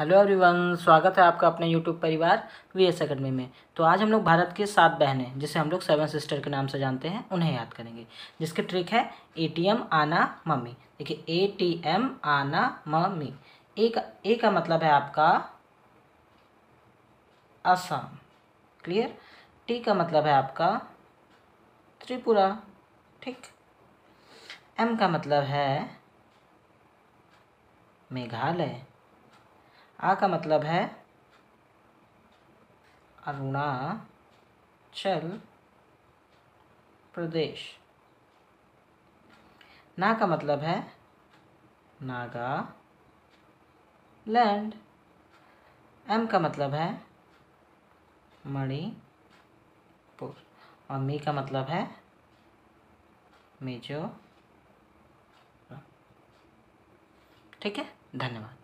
hello everyone स्वागत है आपका अपने यूट्यूब परिवार वी एस अकेडमी में तो आज हम लोग भारत के सात बहनें जिसे हम लोग सेवन सिस्टर के नाम से जानते हैं उन्हें याद करेंगे जिसके ट्रिक है ए टी एम आना मम्मी देखिए ए टी एम आना मम्मी ए का ए का मतलब है आपका असम क्लियर टी का मतलब है आपका त्रिपुरा ठीक एम का मतलब है मेघालय आ का मतलब है अरुणाचल प्रदेश ना का मतलब है नागा लैंड एम का मतलब है मणिपुर और मी का मतलब है मेजो ठीक है धन्यवाद